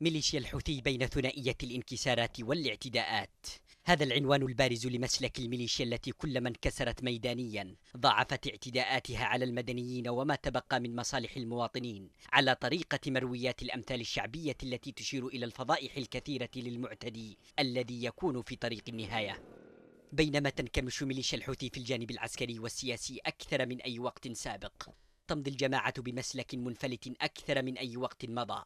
ميليشيا الحوثي بين ثنائية الانكسارات والاعتداءات هذا العنوان البارز لمسلك الميليشيا التي كلما انكسرت ميدانيا ضاعفت اعتداءاتها على المدنيين وما تبقى من مصالح المواطنين على طريقة مرويات الأمثال الشعبية التي تشير إلى الفضائح الكثيرة للمعتدي الذي يكون في طريق النهاية بينما تنكمش ميليشيا الحوثي في الجانب العسكري والسياسي أكثر من أي وقت سابق تمضي الجماعة بمسلك منفلت أكثر من أي وقت مضى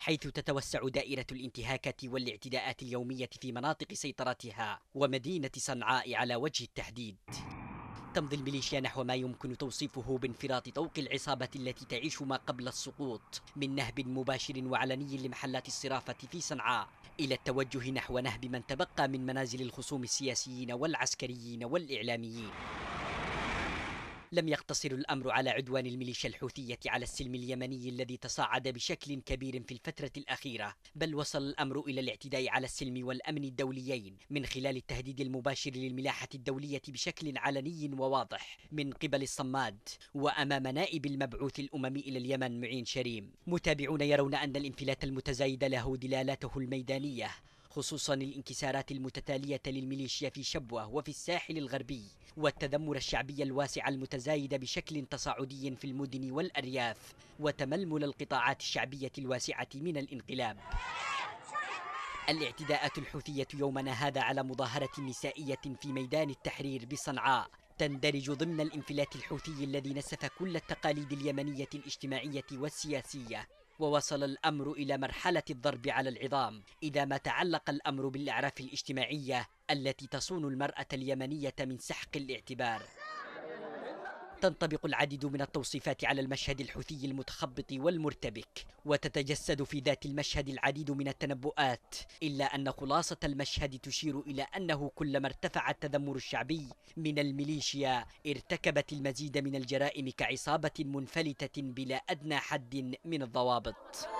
حيث تتوسع دائرة الانتهاكات والاعتداءات اليومية في مناطق سيطرتها ومدينة صنعاء على وجه التحديد تمضي الميليشيا نحو ما يمكن توصيفه بانفراط طوق العصابة التي تعيش ما قبل السقوط من نهب مباشر وعلني لمحلات الصرافة في صنعاء إلى التوجه نحو نهب من تبقى من منازل الخصوم السياسيين والعسكريين والإعلاميين لم يقتصر الأمر على عدوان الميليشيا الحوثية على السلم اليمني الذي تصاعد بشكل كبير في الفترة الأخيرة بل وصل الأمر إلى الاعتداء على السلم والأمن الدوليين من خلال التهديد المباشر للملاحة الدولية بشكل علني وواضح من قبل الصماد وأمام نائب المبعوث الأممي إلى اليمن معين شريم متابعون يرون أن الانفلات المتزايد له دلالاته الميدانية خصوصا الانكسارات المتتالية للميليشيا في شبوة وفي الساحل الغربي والتذمر الشعبي الواسع المتزايد بشكل تصاعدي في المدن والأرياف وتململ القطاعات الشعبية الواسعة من الانقلاب الاعتداءات الحوثية يومنا هذا على مظاهرة نسائية في ميدان التحرير بصنعاء تندرج ضمن الانفلات الحوثي الذي نسف كل التقاليد اليمنية الاجتماعية والسياسية ووصل الأمر إلى مرحلة الضرب على العظام إذا ما تعلق الأمر بالأعراف الاجتماعية التي تصون المرأة اليمنية من سحق الاعتبار تنطبق العديد من التوصيفات على المشهد الحوثي المتخبط والمرتبك وتتجسد في ذات المشهد العديد من التنبؤات إلا أن خلاصة المشهد تشير إلى أنه كلما ارتفع التذمر الشعبي من الميليشيا ارتكبت المزيد من الجرائم كعصابة منفلتة بلا أدنى حد من الضوابط